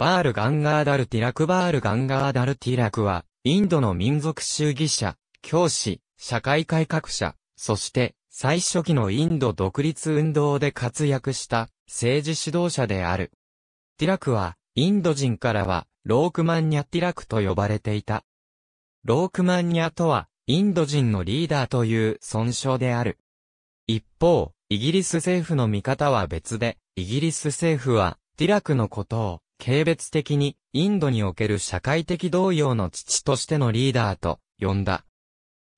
バール・ガンガーダルティラクバール・ガンガーダルティラクは、インドの民族主義者、教師、社会改革者、そして、最初期のインド独立運動で活躍した政治指導者である。ティラクは、インド人からは、ロークマンニャ・ティラクと呼ばれていた。ロークマンニャとは、インド人のリーダーという尊称である。一方、イギリス政府の見方は別で、イギリス政府は、ティラクのことを、軽蔑的にインドにおける社会的動揺の父としてのリーダーと呼んだ。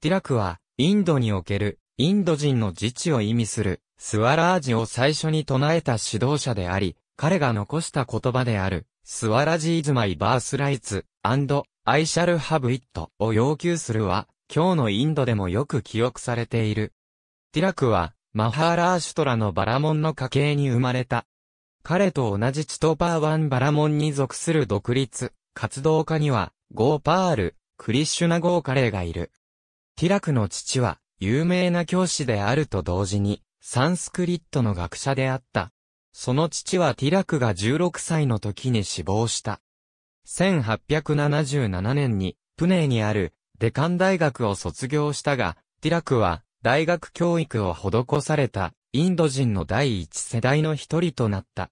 ティラクは、インドにおけるインド人の自治を意味するスワラージを最初に唱えた指導者であり、彼が残した言葉である、スワラジーズマイバースライツ、アンド、アイシャルハブイットを要求するは、今日のインドでもよく記憶されている。ティラクは、マハーラーシュトラのバラモンの家系に生まれた、彼と同じチトパーワンバラモンに属する独立、活動家には、ゴーパール、クリッシュナ・ゴーカレーがいる。ティラクの父は、有名な教師であると同時に、サンスクリットの学者であった。その父はティラクが16歳の時に死亡した。1877年に、プネーにある、デカン大学を卒業したが、ティラクは、大学教育を施された、インド人の第一世代の一人となった。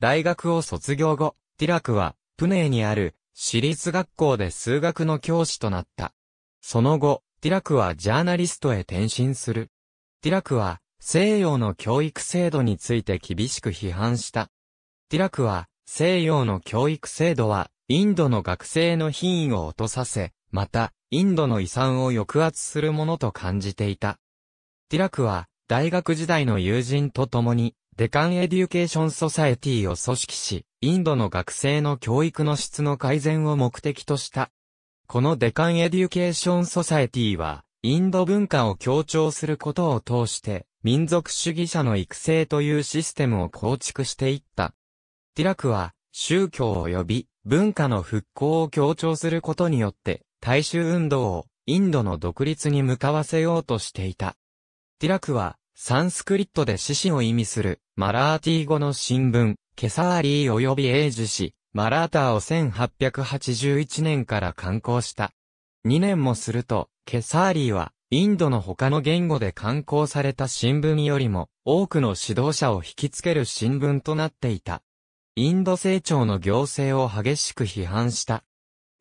大学を卒業後、ティラクは、プネーにある、私立学校で数学の教師となった。その後、ティラクはジャーナリストへ転身する。ティラクは、西洋の教育制度について厳しく批判した。ティラクは、西洋の教育制度は、インドの学生の品位を落とさせ、また、インドの遺産を抑圧するものと感じていた。ティラクは、大学時代の友人と共に、デカンエデュケーションソサエティを組織し、インドの学生の教育の質の改善を目的とした。このデカンエデュケーションソサエティは、インド文化を強調することを通して、民族主義者の育成というシステムを構築していった。ティラクは、宗教及び文化の復興を強調することによって、大衆運動をインドの独立に向かわせようとしていた。ティラクは、サンスクリットで獅子を意味する、マラーティー語の新聞、ケサーリー及びエージュ氏、マラーターを1881年から刊行した。2年もすると、ケサーリーは、インドの他の言語で刊行された新聞よりも、多くの指導者を引きつける新聞となっていた。インド成長の行政を激しく批判した。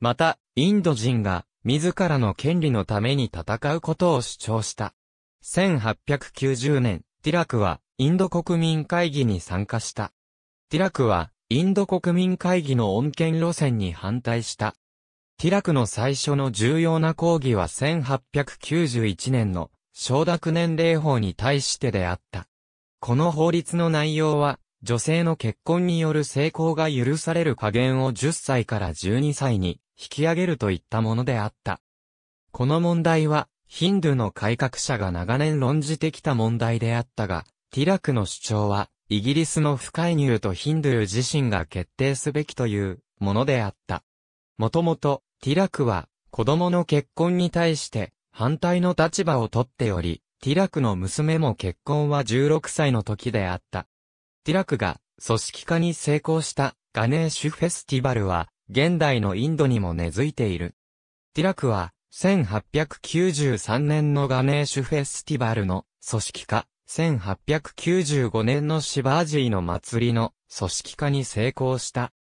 また、インド人が、自らの権利のために戦うことを主張した。1890年、ティラクはインド国民会議に参加した。ティラクはインド国民会議の恩恵路線に反対した。ティラクの最初の重要な抗議は1891年の承諾年齢法に対してであった。この法律の内容は、女性の結婚による成功が許される加減を10歳から12歳に引き上げるといったものであった。この問題は、ヒンドゥの改革者が長年論じてきた問題であったが、ティラクの主張は、イギリスの不介入とヒンドゥー自身が決定すべきというものであった。もともと、ティラクは、子供の結婚に対して反対の立場をとっており、ティラクの娘も結婚は16歳の時であった。ティラクが組織化に成功したガネーシュフェスティバルは現代のインドにも根付いている。ティラクは1893年のガネーシュフェスティバルの組織化、1895年のシバージーの祭りの組織化に成功した。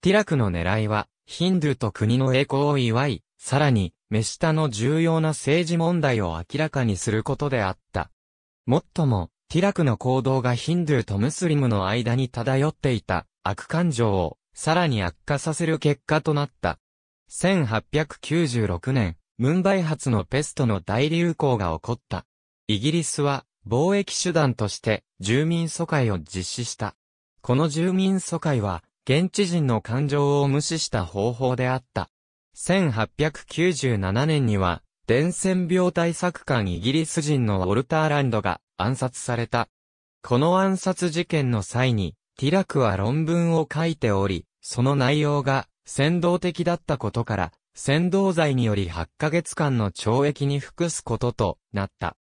ティラクの狙いは、ヒンドゥと国の栄光を祝い、さらに、目下の重要な政治問題を明らかにすることであった。もっとも、ティラクの行動がヒンドゥーとムスリムの間に漂っていた悪感情をさらに悪化させる結果となった。1896年、ムンバイ発のペストの大流行が起こった。イギリスは貿易手段として住民疎開を実施した。この住民疎開は現地人の感情を無視した方法であった。1897年には伝染病対策官イギリス人のウォルターランドが暗殺された。この暗殺事件の際にティラクは論文を書いており、その内容が先導的だったことから扇動罪により8ヶ月間の懲役に服すこととなった。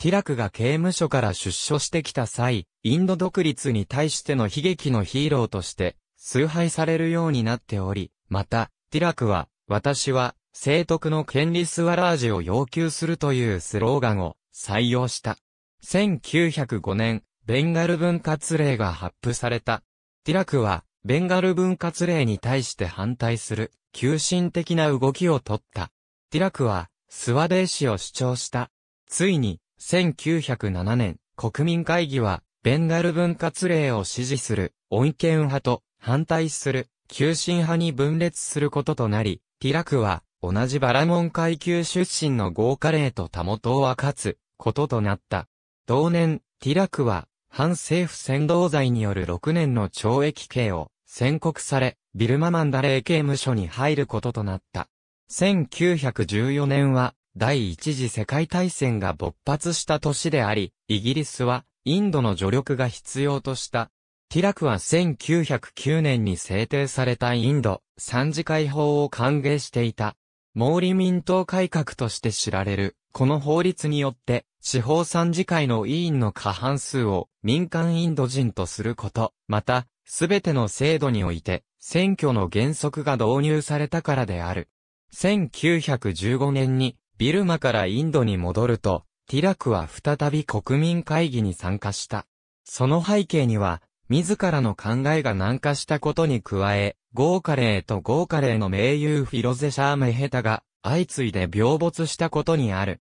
ティラクが刑務所から出所してきた際、インド独立に対しての悲劇のヒーローとして、崇拝されるようになっており、また、ティラクは、私は、聖徳の権利スワラージを要求するというスローガンを採用した。1905年、ベンガル分割令が発布された。ティラクは、ベンガル分割令に対して反対する、急進的な動きを取った。ティラクは、スワデーシを主張した。ついに、1907年、国民会議は、ベンガル分割令を支持する、穏健派と、反対する、急進派に分裂することとなり、ティラクは、同じバラモン階級出身の豪華令とた元を分かつ、こととなった。同年、ティラクは、反政府扇動罪による6年の懲役刑を宣告され、ビルママンダレー刑務所に入ることとなった。1914年は、第一次世界大戦が勃発した年であり、イギリスは、インドの助力が必要とした。ティラクは1909年に制定されたインド、三次解放を歓迎していた。毛利民党改革として知られる、この法律によって、司法三次会の委員の過半数を民間インド人とすること、また、すべての制度において、選挙の原則が導入されたからである。1915年に、ビルマからインドに戻ると、ティラクは再び国民会議に参加した。その背景には、自らの考えが軟化したことに加え、ゴーカレーとゴーカレーの名優フィロゼシャーメヘタが、相次いで病没したことにある。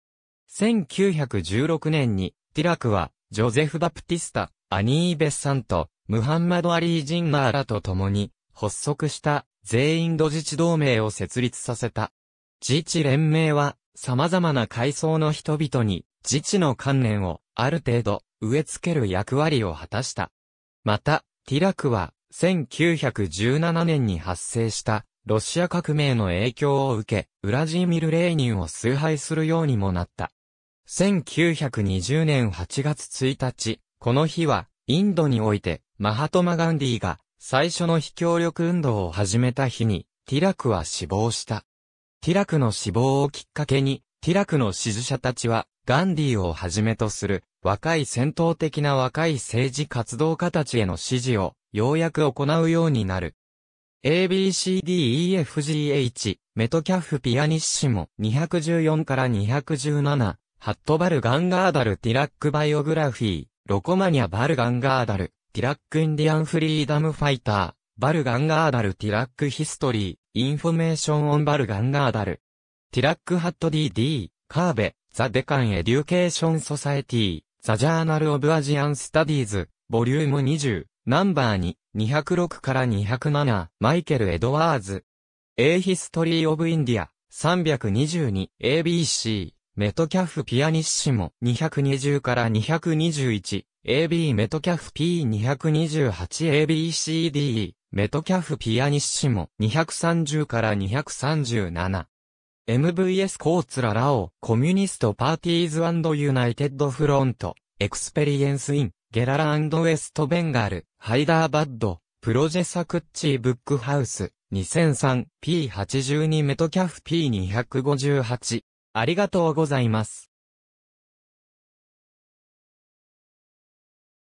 1916年に、ティラクは、ジョゼフ・バプティスタ、アニー・ベッサント、ムハンマド・アリー・ジンナーらと共に、発足した全インド自治同盟を設立させた。自治連盟は、様々な階層の人々に、自治の観念を、ある程度、植え付ける役割を果たした。また、ティラクは、1917年に発生した、ロシア革命の影響を受け、ウラジーミル・レーニンを崇拝するようにもなった。1920年8月1日、この日は、インドにおいて、マハトマ・ガンディが、最初の非協力運動を始めた日に、ティラクは死亡した。ティラクの死亡をきっかけに、ティラクの支持者たちは、ガンディをはじめとする、若い戦闘的な若い政治活動家たちへの支持を、ようやく行うようになる。ABCDEFGH、メトキャフピアニッシモ、214から217、ハットバルガンガーダルティラックバイオグラフィー、ロコマニア・バルガンガーダル、ティラック・インディアン・フリーダム・ファイター、バルガンガーダル・ティラック・ヒストリー、インフォメーション・オン・バルガンガーダル。ティラック・ハット・ディ・ディ、カーベ、ザ・デカン・エデュケーション・ソサエティ、ザ・ジャーナル・オブ・アジアン・スタディーズ、ボリューム20、ナンバー2、206から207、マイケル・エドワーズ。A ヒストリー・オブ・インディア、322ABC。メトキャフピアニッシモ220から221、AB メトキャフ P228ABCDE、メトキャフピアニッシモ230から237。MVS コーツララオ、コミュニストパーティーズユナイテッドフロント、エクスペリエンスイン、ゲララウェストベンガル、ハイダーバッド、プロジェサクッチーブックハウス、2003、P82 メトキャフ P258、ありがとうございます。